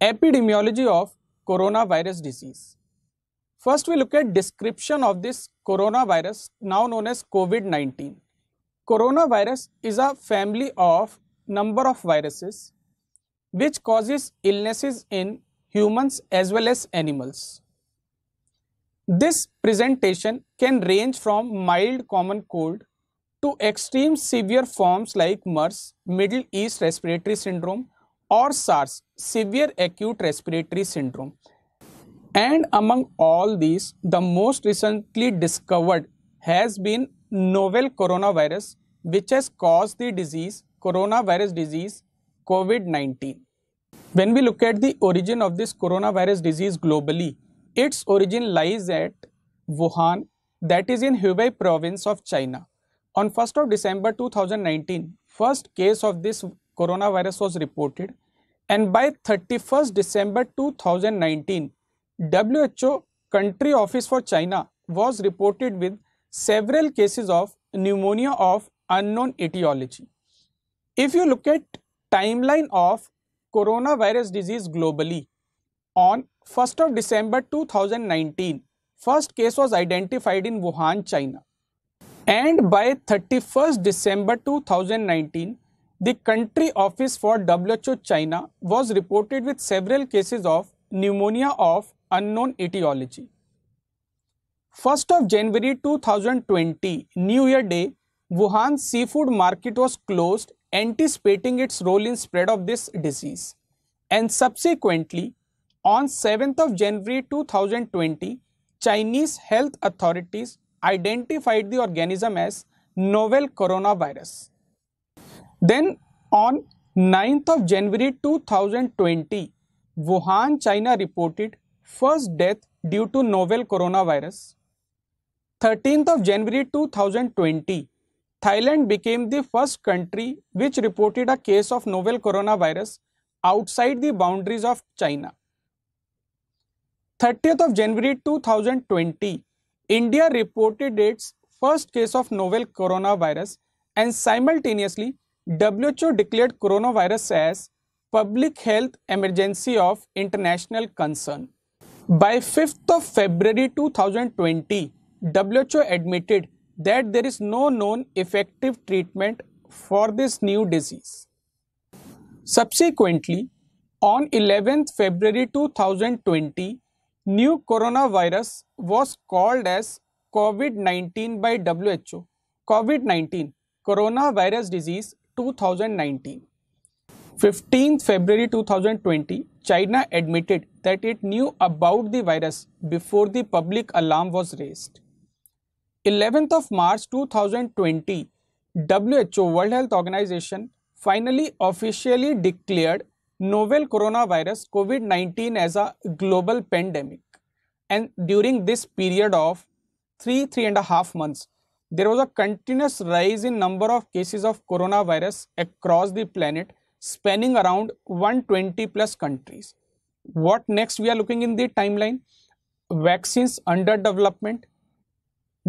epidemiology of coronavirus disease. First, we look at description of this coronavirus, now known as COVID-19. Coronavirus is a family of number of viruses which causes illnesses in humans as well as animals. This presentation can range from mild common cold to extreme severe forms like MERS, Middle East Respiratory Syndrome, or SARS, severe acute respiratory syndrome. And among all these, the most recently discovered has been novel coronavirus, which has caused the disease, coronavirus disease, COVID-19. When we look at the origin of this coronavirus disease globally, its origin lies at Wuhan, that is in Hubei province of China. On 1st of December 2019, first case of this coronavirus was reported and by 31st December 2019, WHO country office for China was reported with several cases of pneumonia of unknown etiology. If you look at timeline of coronavirus disease globally, on 1st of December 2019, first case was identified in Wuhan, China. And by 31st December 2019, the country office for WHO China was reported with several cases of pneumonia of unknown etiology. 1st of January 2020, New Year Day, Wuhan seafood market was closed anticipating its role in spread of this disease. And subsequently, on 7th of January 2020, Chinese health authorities identified the organism as novel coronavirus. Then on 9th of January 2020, Wuhan, China reported first death due to novel coronavirus. 13th of January 2020, Thailand became the first country which reported a case of novel coronavirus outside the boundaries of China. 30th of January 2020, India reported its first case of novel coronavirus and simultaneously WHO declared coronavirus as public health emergency of international concern. By 5th of February 2020, WHO admitted that there is no known effective treatment for this new disease. Subsequently, on 11th February 2020, new coronavirus was called as COVID-19 by WHO. COVID-19, coronavirus disease 2019. 15th February 2020, China admitted that it knew about the virus before the public alarm was raised. 11th of March 2020, WHO World Health Organization finally officially declared novel coronavirus COVID-19 as a global pandemic. And during this period of three, three and a half months, there was a continuous rise in number of cases of coronavirus across the planet spanning around 120 plus countries what next we are looking in the timeline vaccines under development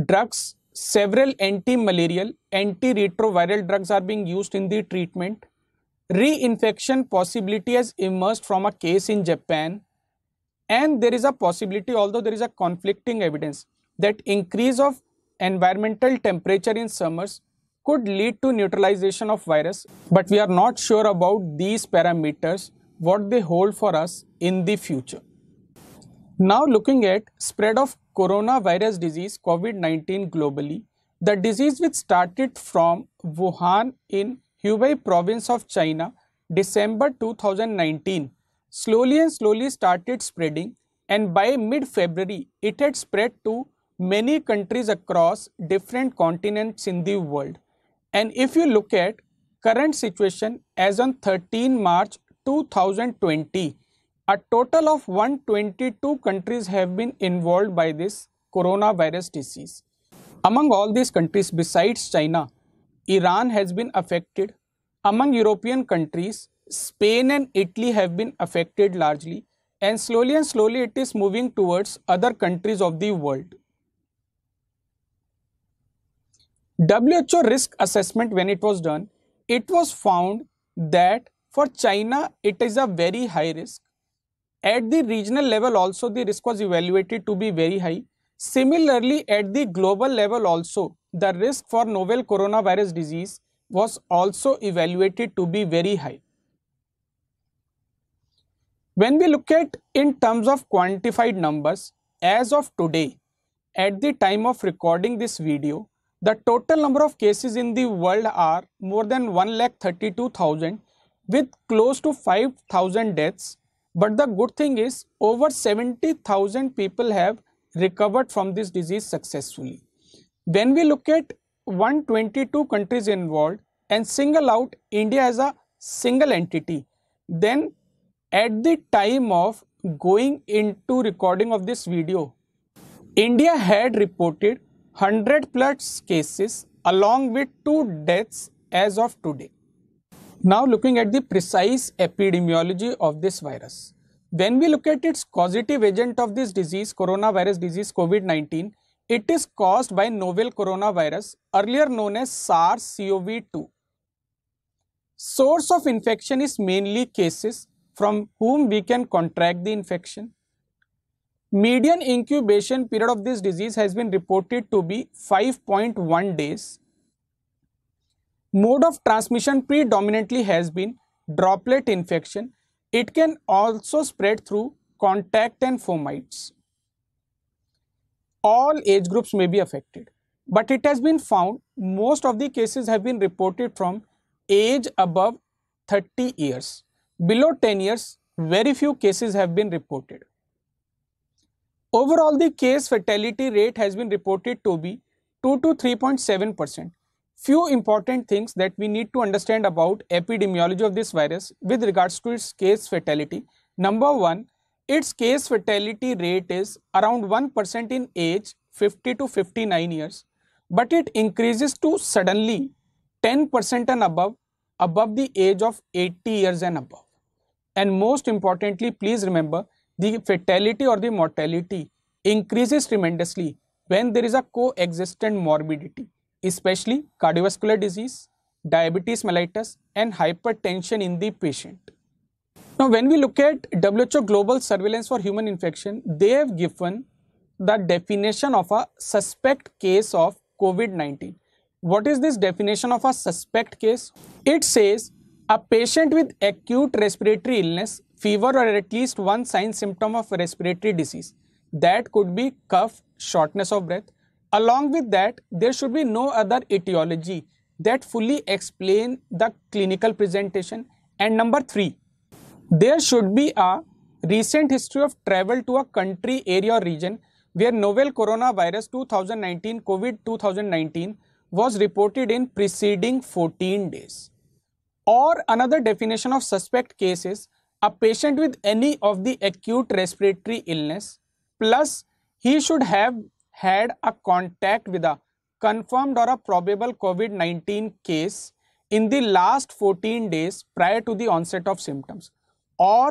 drugs several anti-malarial anti-retroviral drugs are being used in the treatment reinfection possibility has emerged from a case in japan and there is a possibility although there is a conflicting evidence that increase of environmental temperature in summers could lead to neutralization of virus, but we are not sure about these parameters, what they hold for us in the future. Now looking at spread of coronavirus disease COVID-19 globally, the disease which started from Wuhan in Hubei province of China December 2019 slowly and slowly started spreading and by mid February it had spread to many countries across different continents in the world. And if you look at current situation as on 13 March 2020, a total of 122 countries have been involved by this coronavirus disease. Among all these countries besides China, Iran has been affected. Among European countries, Spain and Italy have been affected largely and slowly and slowly it is moving towards other countries of the world. WHO risk assessment when it was done, it was found that for China it is a very high risk. At the regional level also the risk was evaluated to be very high. Similarly at the global level also the risk for novel coronavirus disease was also evaluated to be very high. When we look at in terms of quantified numbers as of today at the time of recording this video the total number of cases in the world are more than 1,32,000 with close to 5,000 deaths. But the good thing is over 70,000 people have recovered from this disease successfully. When we look at 122 countries involved and single out India as a single entity, then at the time of going into recording of this video, India had reported 100 plus cases along with 2 deaths as of today. Now looking at the precise epidemiology of this virus. When we look at its causative agent of this disease, coronavirus disease COVID-19, it is caused by novel coronavirus earlier known as SARS-CoV-2. Source of infection is mainly cases from whom we can contract the infection. Median incubation period of this disease has been reported to be 5.1 days. Mode of transmission predominantly has been droplet infection. It can also spread through contact and fomites. All age groups may be affected, but it has been found most of the cases have been reported from age above 30 years. Below 10 years, very few cases have been reported. Overall, the case fatality rate has been reported to be 2 to 3.7 percent. Few important things that we need to understand about epidemiology of this virus with regards to its case fatality. Number one, its case fatality rate is around 1% in age 50 to 59 years, but it increases to suddenly 10% and above, above the age of 80 years and above. And most importantly, please remember the fatality or the mortality increases tremendously when there is a coexistent morbidity, especially cardiovascular disease, diabetes mellitus and hypertension in the patient. Now, when we look at WHO Global Surveillance for Human Infection, they have given the definition of a suspect case of COVID-19. What is this definition of a suspect case? It says a patient with acute respiratory illness fever or at least one sign symptom of respiratory disease. That could be cough, shortness of breath. Along with that, there should be no other etiology that fully explain the clinical presentation. And number three, there should be a recent history of travel to a country, area or region where novel coronavirus 2019 COVID 2019 was reported in preceding 14 days. Or another definition of suspect cases. is a patient with any of the acute respiratory illness plus he should have had a contact with a confirmed or a probable COVID-19 case in the last 14 days prior to the onset of symptoms or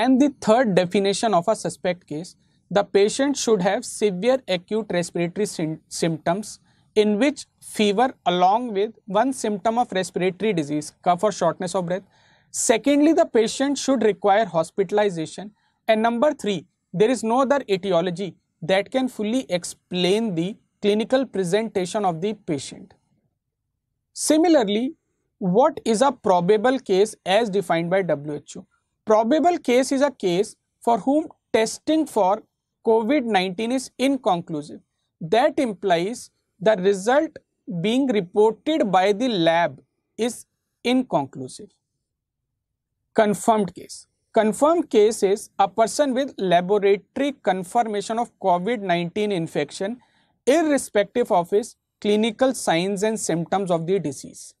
and the third definition of a suspect case the patient should have severe acute respiratory symptoms in which fever along with one symptom of respiratory disease cough or shortness of breath Secondly, the patient should require hospitalization. And number three, there is no other etiology that can fully explain the clinical presentation of the patient. Similarly, what is a probable case as defined by WHO? Probable case is a case for whom testing for COVID-19 is inconclusive. That implies the result being reported by the lab is inconclusive confirmed case. Confirmed case is a person with laboratory confirmation of COVID-19 infection irrespective of his clinical signs and symptoms of the disease.